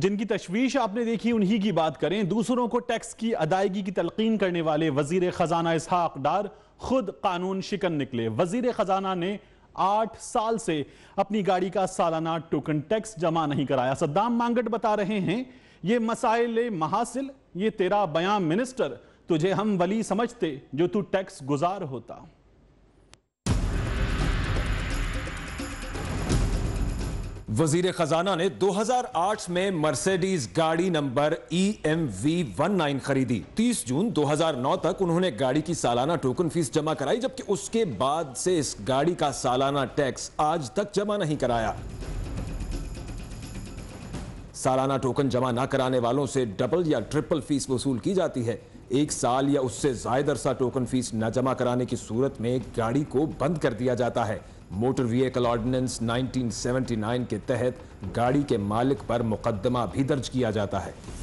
जिनकी तशवीश आपने देखी उन्हीं की बात करें दूसरों को टैक्स की अदायगी की तलकीन करने वाले वजीर ख़जाना इसहाक डार खुद कानून शिकन निकले वजीर ख़जाना ने आठ साल से अपनी गाड़ी का सालाना टोकन टैक्स जमा नहीं कराया सद्दाम मांगट बता रहे हैं ये मसाइल महासिल ये तेरा बयां मिनिस्टर तुझे हम वली समझते जो तू टैक्स गुजार होता वजीर खजाना ने 2008 में मर्सिडीज गाड़ी number E M V one nine खरीदी 30 जून 2009 तक उन्होंने गाड़ी की सालाना टोकन फीस जमा कराई जबकि उसके बाद से इस गाड़ी का सालाना टैक्स आज तक जमा नहीं कराया सालाना टोकन जमा ना कराने वालों से डबल या ट्रिपल फीस वसूल की जाती है एक साल या उससे जायद अरसा टोकन फीस न जमा कराने की सूरत में गाड़ी को बंद कर दिया जाता है मोटर व्हीकल ऑर्डिनेंस 1979 के तहत गाड़ी के मालिक पर मुकदमा भी दर्ज किया जाता है